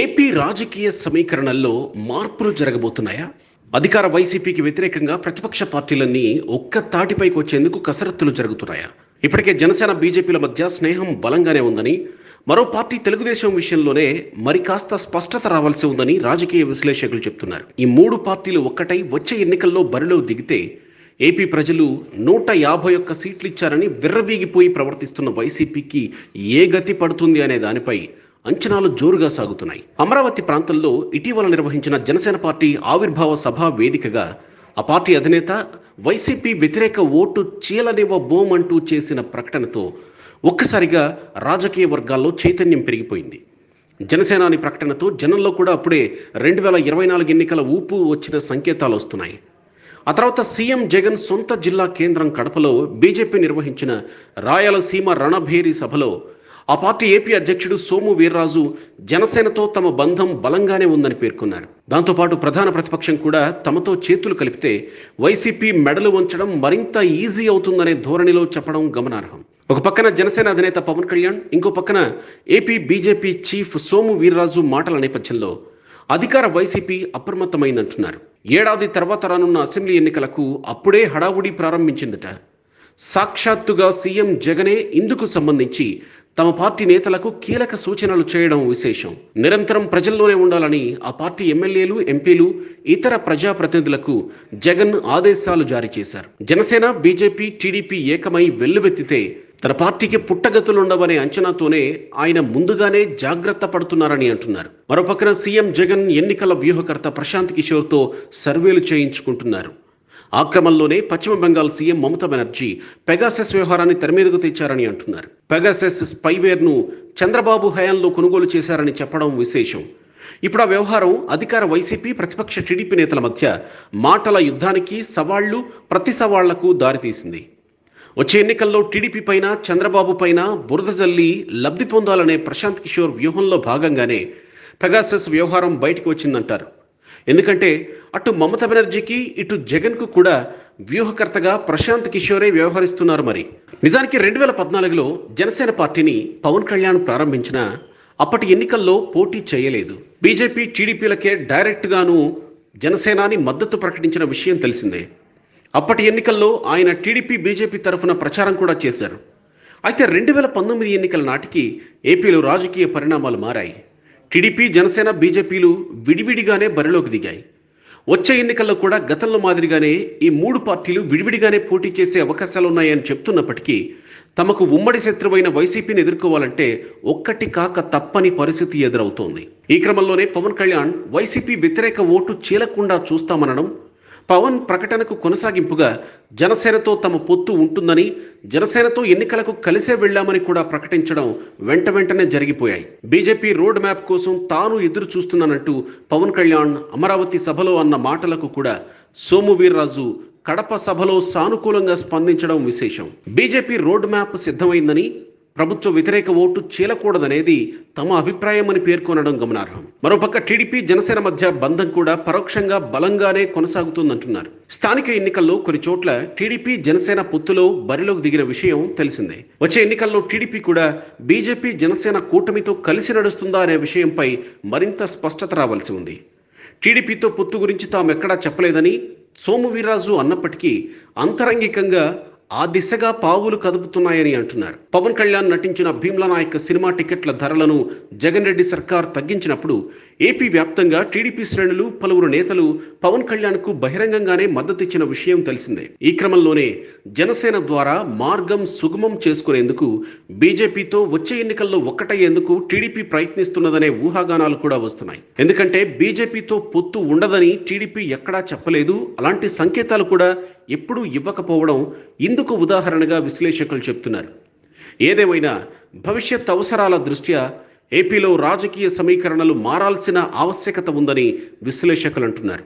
AP రాజకీయ సమీకరణల్లో మార్పులు జరగబోతున్నాయా అధికార వైసీపీకి వ్యతిరేకంగా ప్రతిపక్ష పార్టీలన్నీ ఒక్క తాటిపైకి వచ్చేందుకు కసరత్తులు జరుగుతున్నాయా ఇప్పటికే జనసేన బీజేపీల మధ్య స్నేహం బలంగానే ఉందని మరో పార్టీ తెలుగుదేశం విషయంలోనే మరి కాస్త స్పష్టత రావాల్సి ఉందని రాజకీయ విశ్లేషకులు చెప్తున్నారు ఈ మూడు పార్టీలు ఒక్కటై వచ్చే ఎన్నికల్లో బరిలో దిగితే ఏపీ ప్రజలు నూట యాభై ఒక్క సీట్లు ఇచ్చారని విర్రవీగిపోయి ప్రవర్తిస్తున్న వైసీపీకి ఏ గతి పడుతుంది అనే దానిపై అంచనాలు జోరుగా సాగుతున్నాయి అమరావతి ప్రాంతంలో ఇటీవల నిర్వహించిన జనసేన పార్టీ ఆవిర్భావ సభ వేదికగా ఆ పార్టీ అధినేత వైసీపీ వ్యతిరేక ఓటు చీలనివ బోమంటూ చేసిన ప్రకటనతో ఒక్కసారిగా రాజకీయ వర్గాల్లో చైతన్యం పెరిగిపోయింది జనసేన అని ప్రకటనతో జనంలో కూడా అప్పుడే రెండు వేల ఇరవై నాలుగు ఎన్నికల ఊపు వచ్చిన సంకేతాలు వస్తున్నాయి ఆ తర్వాత సీఎం జగన్ సొంత జిల్లా కేంద్రం కడపలో బీజేపీ నిర్వహించిన రాయలసీమ రణభేరి సభలో ఆ పార్టీ ఏపీ అధ్యక్షుడు సోము వీర్రాజు జనసేనతో తమ బంధం బలంగానే ఉందని పేర్కొన్నారు దాంతోపాటు ప్రధాన ప్రతిపక్షం కూడా తమతో చేతులు కలిపితే వైసీపీ మెడలు వంచడం మరింత ఈజీ అవుతుందనే ధోరణిలో చెప్పడం గమనార్హం ఒక పక్కన జనసేన అధినేత పవన్ కళ్యాణ్ ఇంకో పక్కన AP BJP chief Somu Veerraju మాటల నేపథ్యంలో అధికార వైసీపీ అప్రమత్తమైందంటున్నారు ఏడాది తర్వాత రానున్న అసెంబ్లీ ఎన్నికలకు అప్పుడే హడావుడి ప్రారంభించిందట సాక్షాత్తుగా సీఎం జగనే ఇందుకు సంబంధించి తమ పార్టీ నేతలకు కీలక సూచనలు చేయడం విశేషం నిరంతరం ప్రజల్లోనే ఉండాలని ఆ పార్టీ ఎమ్మెల్యేలు ఎంపీలు ఇతర ప్రజాప్రతినిధులకు జగన్ ఆదేశాలు జారీ చేశారు జనసేన బీజేపీ టీడీపీ ఏకమై వెల్లువెత్తితే తన పార్టీకి పుట్టగతులుండవనే అంచనాతోనే ఆయన ముందుగానే జాగ్రత్త పడుతున్నారని అంటున్నారు మరోపక్కన సీఎం జగన్ ఎన్నికల వ్యూహకర్త ప్రశాంత్ కిషోర్తో సర్వేలు చేయించుకుంటున్నారు ఆ క్రమంలోనే పశ్చిమ బెంగాల్ సీఎం మమతా బెనర్జీ పెగాసెస్ వ్యవహారాన్ని తెరమీదకు తెచ్చారని అంటున్నారు పెగాసెస్ స్పైవేర్ను చంద్రబాబు హయాంలో కొనుగోలు చేశారని చెప్పడం విశేషం ఇప్పుడు ఆ వ్యవహారం అధికార వైసీపీ ప్రతిపక్ష టీడీపీ నేతల మధ్య మాటల యుద్ధానికి సవాళ్లు ప్రతి సవాళ్లకు దారితీసింది వచ్చే ఎన్నికల్లో టీడీపీ పైన చంద్రబాబు పైన బురద జల్లి లబ్ధి పొందాలనే ప్రశాంత్ కిషోర్ వ్యూహంలో భాగంగానే పెగాసెస్ వ్యవహారం బయటకు వచ్చిందంటారు ఎందుకంటే అటు మమతా బెనర్జీకి ఇటు జగన్కు కూడా వ్యూహకర్తగా ప్రశాంత్ కిషోరే వ్యవహరిస్తున్నారు మరి నిజానికి రెండు వేల పద్నాలుగులో జనసేన పార్టీని పవన్ కళ్యాణ్ ప్రారంభించిన అప్పటి ఎన్నికల్లో పోటీ చేయలేదు బీజేపీ టీడీపీలకే డైరెక్ట్గాను జనసేనాని మద్దతు ప్రకటించిన విషయం తెలిసిందే అప్పటి ఎన్నికల్లో ఆయన టీడీపీ బీజేపీ తరఫున ప్రచారం కూడా చేశారు అయితే రెండు వేల పంతొమ్మిది ఎన్నికల నాటికి ఏపీలో రాజకీయ పరిణామాలు మారాయి టీడీపీ జనసేన బీజేపీలు విడివిడిగానే బరిలోకి దిగాయి వచ్చే ఎన్నికల్లో కూడా గతంలో మాదిరిగానే ఈ మూడు పార్టీలు విడివిడిగానే పోటీ చేసే అవకాశాలున్నాయని చెప్తున్నప్పటికీ తమకు ఉమ్మడి శత్రువైన వైసీపీని ఎదుర్కోవాలంటే ఒక్కటి కాక తప్పని పరిస్థితి ఎదురవుతోంది ఈ క్రమంలోనే పవన్ కళ్యాణ్ వైసీపీ వ్యతిరేక ఓటు చీలకుండా చూస్తామనడం పవన్ ప్రకటనకు కొనసాగింపుగా జనసేనతో తమ పొత్తు ఉంటుందని జనసేనతో ఎన్నికలకు కలిసే వెళ్లామని కూడా ప్రకటించడం వెంట వెంటనే జరిగిపోయాయి బీజేపీ రోడ్ మ్యాప్ కోసం తాను ఎదురు చూస్తున్నానంటూ పవన్ కళ్యాణ్ అమరావతి సభలో అన్న మాటలకు కూడా సోము వీర్రాజు కడప సభలో సానుకూలంగా స్పందించడం విశేషం బీజేపీ రోడ్ మ్యాప్ సిద్ధమైందని ప్రభుత్వ వ్యతిరేక ఓటు చీలకూడదనేది తమ అభిప్రాయమని పేర్కొనడం గమనార్హం మరోపక్క టీడీపీ జనసేన మధ్య బంధం కూడా పరోక్షంగా బలంగానే కొనసాగుతుందంటున్నారు స్థానిక ఎన్నికల్లో కొన్ని చోట్ల టీడీపీ జనసేన పొత్తులో బరిలోకి దిగిన విషయం తెలిసిందే వచ్చే ఎన్నికల్లో టీడీపీ కూడా బీజేపీ జనసేన కూటమితో కలిసి నడుస్తుందా అనే విషయంపై మరింత స్పష్టత రావాల్సి ఉంది టీడీపీతో పొత్తు గురించి తామెక్కడా చెప్పలేదని సోము వీరాజు అన్నప్పటికీ అంతరంగికంగా ఆ దిశగా పావులు కదుపుతున్నాయని అంటున్నారు పవన్ కళ్యాణ్ నటించిన భీమ్ల నాయక్ సినిమా టికెట్ల ధరలను జగన్ రెడ్డి సర్కార్ తగ్గించినప్పుడు ఏపీ వ్యాప్తంగా టీడీపీ శ్రేణులు పలువురు నేతలు పవన్ కళ్యాణ్కు బహిరంగంగానే మద్దతిచ్చిన విషయం తెలిసిందే ఈ క్రమంలోనే జనసేన ద్వారా మార్గం సుగమం చేసుకునేందుకు బీజేపీతో వచ్చే ఎన్నికల్లో ఒక్కటయ్యేందుకు టీడీపీ ప్రయత్నిస్తున్నదనే ఊహాగానాలు కూడా వస్తున్నాయి ఎందుకంటే బీజేపీతో పొత్తు ఉండదని టీడీపీ ఎక్కడా చెప్పలేదు అలాంటి సంకేతాలు కూడా ఎప్పుడూ ఇవ్వకపోవడం ఇందుకు ఉదాహరణగా విశ్లేషకులు చెప్తున్నారు ఏదేమైనా భవిష్యత్ అవసరాల దృష్ట్యా ఏపీలో రాజకీయ సమీకరణలు మారాల్సిన ఆవశ్యకత ఉందని విశ్లేషకులు అంటున్నారు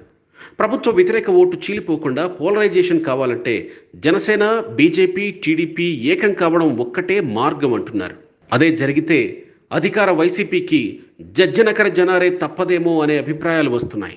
ప్రభుత్వ వ్యతిరేక ఓటు చీలిపోకుండా పోలరైజేషన్ కావాలంటే జనసేన బీజేపీ టీడీపీ ఏకం కావడం ఒక్కటే మార్గం అంటున్నారు అదే జరిగితే అధికార వైసీపీకి జజ్జనకర జనారే తప్పదేమో అనే అభిప్రాయాలు వస్తున్నాయి